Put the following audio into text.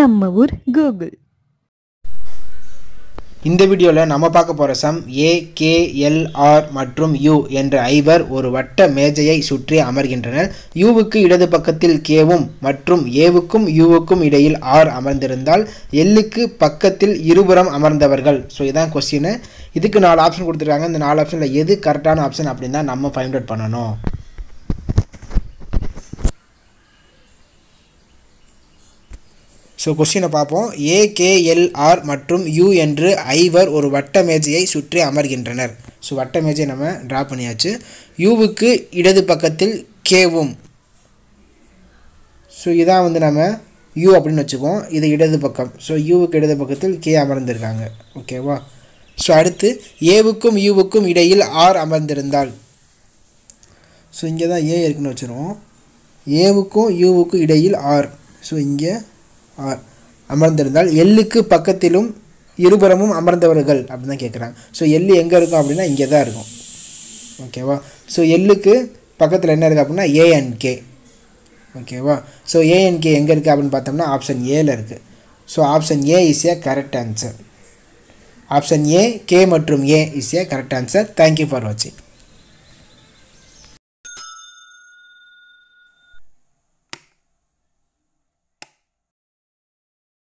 நம்ம ஊர் கூகுள் இந்த வீடியோவில் நம்ம பார்க்க போகிற sum A K L R மற்றும் யூ என்ற ஐவர் ஒரு வட்ட மேஜையை சுற்றி அமர்கின்றனர் யூவுக்கு இடது பக்கத்தில் கேவும் மற்றும் ஏவுக்கும் யூவுக்கும் இடையில் ஆர் அமர்ந்திருந்தால் எல்லுக்கு பக்கத்தில் இருபுறம் அமர்ந்தவர்கள் ஸோ இதான் கொஸ்டின் இதுக்கு நாலு ஆப்ஷன் கொடுத்துருக்காங்க இந்த நாலு ஆப்ஷனில் எது கரெக்டான ஆப்ஷன் அப்படின்னு தான் நம்ம ஃபைண்ட் அவுட் பண்ணணும் ஸோ கொஸ்டினை பார்ப்போம் ஏகேஎல்ஆர் மற்றும் யூ என்று ஐவர் ஒரு வட்ட மேஜையை சுற்றி அமர்கின்றனர் ஸோ வட்ட மேஜை நம்ம ட்ரா பண்ணியாச்சு யூவுக்கு இடது பக்கத்தில் கேவும் ஸோ இதான் வந்து நம்ம யூ அப்படின்னு வச்சுக்கோம் இது இடது பக்கம் ஸோ யூவுக்கு இடது பக்கத்தில் கே அமர்ந்திருக்காங்க ஓகேவா ஸோ அடுத்து ஏவுக்கும் யூவுக்கும் இடையில் ஆர் அமர்ந்திருந்தால் ஸோ இங்கே தான் ஏ இருக்குன்னு வச்சுருவோம் ஏவுக்கும் யூவுக்கும் இடையில் ஆர் ஸோ இங்கே அமர்ந்திருந்தால் எள்ளுக்கு பக்கத்திலும் இருபுறமும் அமர்ந்தவர்கள் அப்படின்னு தான் கேட்குறாங்க ஸோ எள்ளு எங்கே இருக்கும் அப்படின்னா இங்கே தான் இருக்கும் ஓகேவா ஸோ எள்ளுக்கு பக்கத்தில் என்ன இருக்குது அப்படின்னா ஏஎன்கே ஓகேவா ஸோ ஏஎன்கே எங்கே இருக்குது அப்படின்னு பார்த்தோம்னா ஆப்ஷன் ஏல இருக்குது so option A is A correct answer option A கே மற்றும் A is A correct answer thank you for வாட்சிங்